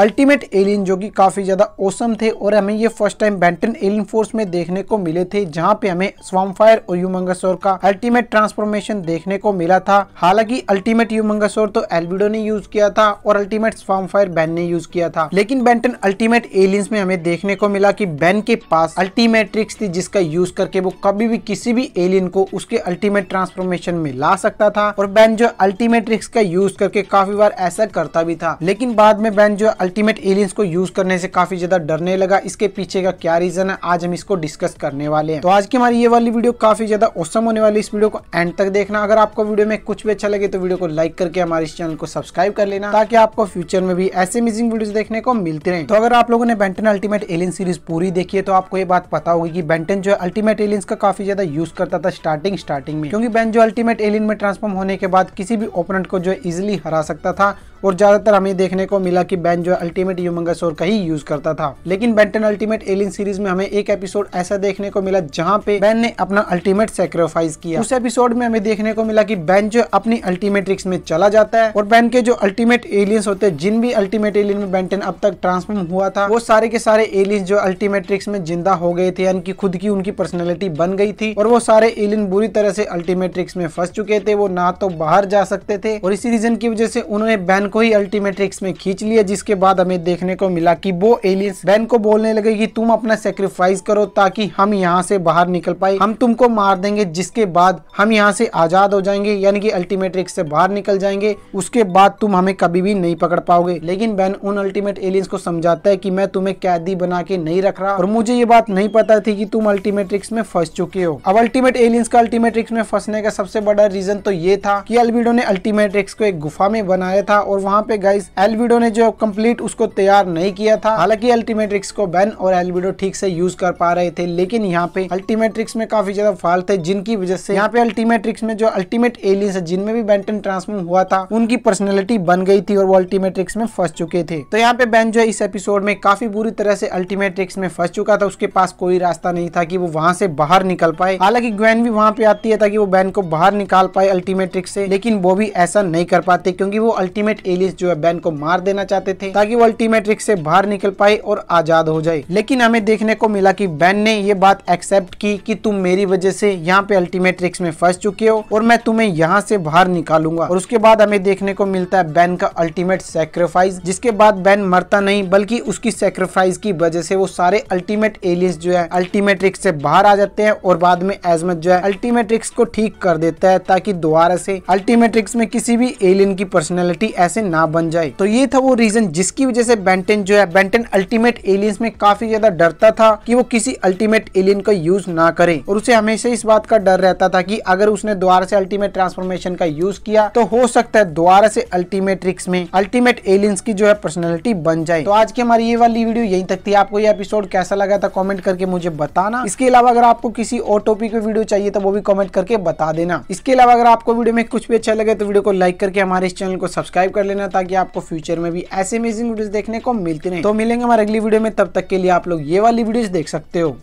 ultimate alien जो कि काफ़ी ज़्यादा ओसम थे और हमें ये first time Ben Ten alien force में देखने को मिले थे जहाँ पे हमें स्वामफायर और यूमंगासोर का अल्टीमेट ट्रांसफॉर्मेशन देखने को मिला था हालांकि अल्टीमेट यूमंगासोर तो एल्बिडो ने यूज किया था और अल्टीमेट स्वामफायर बैन ने यूज किया था लेकिन बैंटन अल्टीमेट एलियंस में हमें देखने को मिला की बैन के पास अल्टीमेट्रिक्स थी जिसका यूज करके वो कभी भी किसी भी एलियन को उसके अल्टीमेट ट्रांसफॉर्मेशन में ला सकता था और बैन जो अल्टीमेट्रिक्स का यूज करके काफी बार ऐसा करता भी था लेकिन बाद में बैन जो अल्टीमेट एलियंस को यूज करने से काफी ज्यादा डरने लगा इसके पीछे का क्या रीजन है आज हम इसको डिस्कस करने वाले हैं तो आज की हमारी ये वाली वीडियो काफी ज्यादा औसम होने वाली इस वीडियो को एंड तक देखना अगर आपको वीडियो में कुछ भी अच्छा लगे तो वीडियो को लाइक करके हमारे इस चैनल को सब्सक्राइब कर लेना ताकि आपको फ्यूचर में भी ऐसे अमेजिंग वीडियो देखने को मिलते रहे तो अगर आप लोगों ने बेंटन अल्टीमेट एलियन सीरीज पूरी देखी है तो आपको ये बात पता होगी की बेंटन जो है अल्टीमेट एलियंस का काफी ज्यादा यूज करता था स्टार्टिंग स्टार्टिंग में क्योंकि बेन जो अल्टीमेट एलियन में ट्रांसफॉर्म होने के बाद किसी भी ओपोनेंट को जो इजिली हरा सकता था और ज्यादातर हमें देखने को मिला कि बैन जो जो है अल्टीमेट यूमंगस और का ही यूज करता था लेकिन बेंटन अल्टीमेट एलियन सीरीज में हमें एक एपिसोड ऐसा देखने को मिला जहाँ पे बैन ने अपना अल्टीमेट सेक्रीफाइस किया उस एपिसोड में हमें देखने को मिला की बैन जो अपनी अल्टीमेट रिक्स में चला जाता है और बैन के जो अल्टीमेट एलियंस होते हैं जिन भी अल्टीमेट एलियन में बेंटन अब तक ट्रांसफॉर्म हुआ था वो सारे के सारे एलियंस जो अल्टीमेट रिक्स में जिंदा हो गए थे यानी कि खुद की उनकी पर्सनैलिटी बन गई थी और वो सारे एलियन बुरी तरह से अल्टीमेट रिक्स में फंस चुके थे वो ना तो बाहर जा सकते थे और इसी रीजन की वजह से उन्होंने बैन को ही अल्टीमेट रिक्स में खींच लिया जिसके बाद हमें देखने को मिला कि वो एलियंस बैन को बोलने लगे कि तुम अपना सेक्रीफाइस करो ताकि हम यहाँ से बाहर निकल पाए हम तुमको मार देंगे जिसके बाद हम यहाँ से आजाद हो जाएंगे यानी कि अल्टीमेट रिक्स से बाहर निकल जाएंगे उसके बाद तुम हमें कभी भी नहीं पकड़ पाओगे लेकिन बैन उन अल्टीमेट एलियंस को समझाता है की मैं तुम्हें कैदी बना के नहीं रख रहा और मुझे ये बात नहीं पता थी की तुम अल्टीमेट रिक्स में फंस चुके हो अब अल्टीमेट एलियंस का अल्टीमेट रिक्स में फंसने का सबसे बड़ा रीजन तो ये था की अल्बीडो ने अल्टीमेट रिक्स को एक गुफा में बनाया था और वहाँ पे गाइस एलविडो ने जो कम्प्लीट कंप्लीट उसको तैयार नहीं किया था हालांकि अल्टीमेट्रिक्स को बेन और एल्बिडो ठीक से यूज कर पा रहे थे लेकिन यहाँ पे अल्टीमेट्रिक्स में काफी ज्यादा फाल थे जिनकी वजह से यहाँ पे अल्टीमेट्रिक्स में जो अल्टीमेट एलियंस है जिनमें भी बेंटन ट्रांसफॉर्म हुआ था उनकी पर्सनैलिटी बन गई थी और वो अल्टीमेट्रिक्स में फंस चुके थे तो यहाँ पे बेन जो है इस एपिसोड में काफी बुरी तरह से अल्टीमेट्रिक्स में फंस चुका था उसके पास कोई रास्ता नहीं था कि वो वहां से बाहर निकल पाए हालांकि ग्वेन भी वहां पे आती है ताकि वो बैन को बाहर निकाल पाए अल्टीमेट्रिक्स से लेकिन वो भी ऐसा नहीं कर पाते क्योंकि वो अल्टीमेट एलियंस जो है बैन को मार देना चाहते थे ताकि वो अल्टीमेट्रिक से बाहर निकल पाए और आजाद हो जाए लेकिन हमें देखने को मिला की बैन ने ये बात एक्सेप्ट की कि तुम मेरी वजह से यहाँ पे अल्टीमेट्रिक्स में फंस चुके हो और मैं तुम्हें यहाँ से बाहर निकालूंगा और उसके बाद हमें देखने को मिलता है बैन का अल्टीमेट सेक्रीफाइस जिसके बाद बैन मरता नहीं बल्कि उसकी सेक्रीफाइस की वजह से वो सारे अल्टीमेट एलियंस जो है अल्टीमेट रिक्स से बाहर आ जाते हैं और बाद में एजमत जो है अल्टीमेट रिक्स को ठीक कर देता है ताकि दोबारा से अल्टीमेट रिक्स में किसी भी एलियन की पर्सनैलिटी ऐसे ना बन जाए तो ये था वो रीजन जिस इसकी वजह से बेंटन जो है बेंटन अल्टीमेट एलियंस में काफी ज्यादा डरता था कि वो किसी अल्टीमेट एलियन का यूज ना करे और उसे हमेशा इस बात का डर रहता था कि अगर उसने द्वारा से अल्टीमेट ट्रांसफॉर्मेशन का यूज किया तो हो सकता है द्वारा से अल्टीमेट रिक्स में अल्टीमेट एलियंस की जो है पर्सनैलिटी बन जाए तो आज की हमारी ये वाली वीडियो यही तक थी आपको ये एपिसोड कैसा लगा था कॉमेंट करके मुझे बताना इसके अलावा अगर आपको किसी और टॉपिक की वीडियो चाहिए तो वो भी कॉमेंट करके बता देना इसके अलावा अगर आपको वीडियो में कुछ भी अच्छा लगे तो वीडियो को लाइक करके हमारे इस चैनल को सब्सक्राइब कर लेना ताकि आपको फ्यूचर में भी ऐसे में अमेजिंग वीडियोस देखने को मिलती नहीं तो मिलेंगे हमारे अगली वीडियो में तब तक के लिए आप लोग ये वाली वीडियोस देख सकते हो